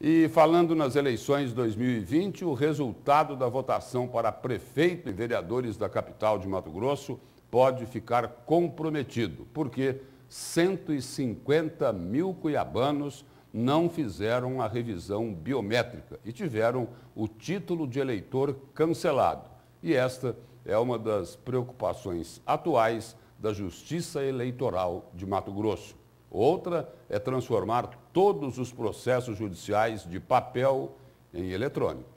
E falando nas eleições 2020, o resultado da votação para prefeito e vereadores da capital de Mato Grosso pode ficar comprometido, porque 150 mil cuiabanos não fizeram a revisão biométrica e tiveram o título de eleitor cancelado. E esta é uma das preocupações atuais da Justiça Eleitoral de Mato Grosso. Outra é transformar todos os processos judiciais de papel em eletrônicos.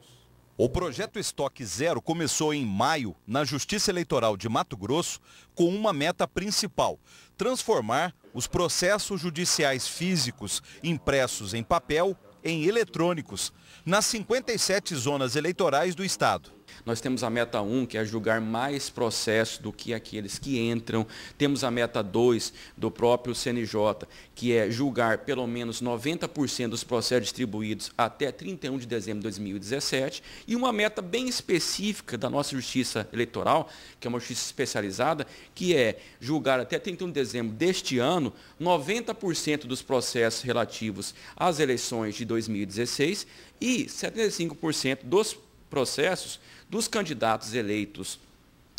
O projeto Estoque Zero começou em maio na Justiça Eleitoral de Mato Grosso com uma meta principal, transformar os processos judiciais físicos impressos em papel em eletrônicos nas 57 zonas eleitorais do estado. Nós temos a meta 1, que é julgar mais processos do que aqueles que entram. Temos a meta 2 do próprio CNJ, que é julgar pelo menos 90% dos processos distribuídos até 31 de dezembro de 2017. E uma meta bem específica da nossa justiça eleitoral, que é uma justiça especializada, que é julgar até 31 de dezembro deste ano 90% dos processos relativos às eleições de 2016 e 75% dos processos processos dos candidatos eleitos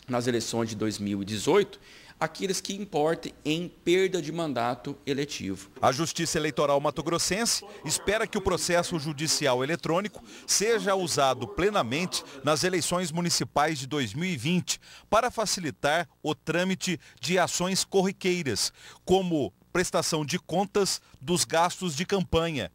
nas eleições de 2018 aqueles que importem em perda de mandato eletivo. A Justiça Eleitoral Mato Grossense espera que o processo judicial eletrônico seja usado plenamente nas eleições municipais de 2020 para facilitar o trâmite de ações corriqueiras, como prestação de contas dos gastos de campanha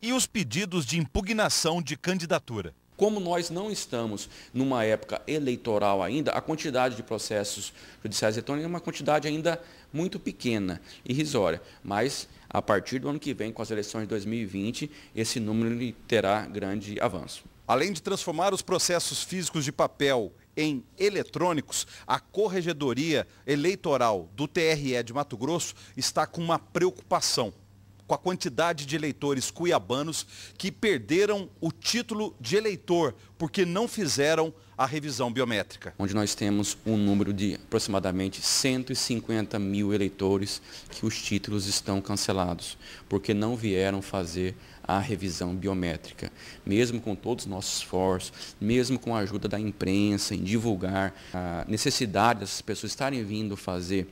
e os pedidos de impugnação de candidatura. Como nós não estamos numa época eleitoral ainda, a quantidade de processos judiciais eletrônicos é uma quantidade ainda muito pequena, irrisória. Mas, a partir do ano que vem, com as eleições de 2020, esse número terá grande avanço. Além de transformar os processos físicos de papel em eletrônicos, a Corregedoria Eleitoral do TRE de Mato Grosso está com uma preocupação com a quantidade de eleitores cuiabanos que perderam o título de eleitor porque não fizeram a revisão biométrica. Onde nós temos um número de aproximadamente 150 mil eleitores que os títulos estão cancelados, porque não vieram fazer a revisão biométrica. Mesmo com todos os nossos esforços, mesmo com a ajuda da imprensa em divulgar a necessidade dessas pessoas estarem vindo fazer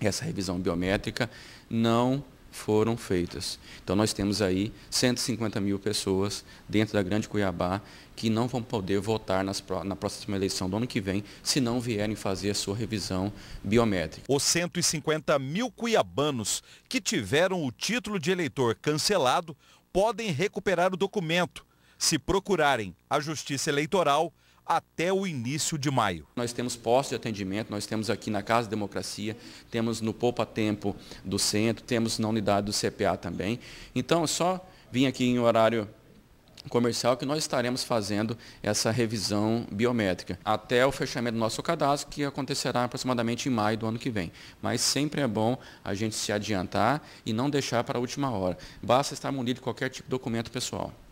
essa revisão biométrica, não foram feitas. Então nós temos aí 150 mil pessoas dentro da Grande Cuiabá que não vão poder votar nas, na próxima eleição do ano que vem se não vierem fazer a sua revisão biométrica. Os 150 mil cuiabanos que tiveram o título de eleitor cancelado podem recuperar o documento se procurarem a Justiça Eleitoral até o início de maio. Nós temos postos de atendimento, nós temos aqui na Casa Democracia, temos no Poupa Tempo do centro, temos na unidade do CPA também. Então, é só vir aqui em horário comercial que nós estaremos fazendo essa revisão biométrica até o fechamento do nosso cadastro, que acontecerá aproximadamente em maio do ano que vem. Mas sempre é bom a gente se adiantar e não deixar para a última hora. Basta estar munido de qualquer tipo de documento pessoal.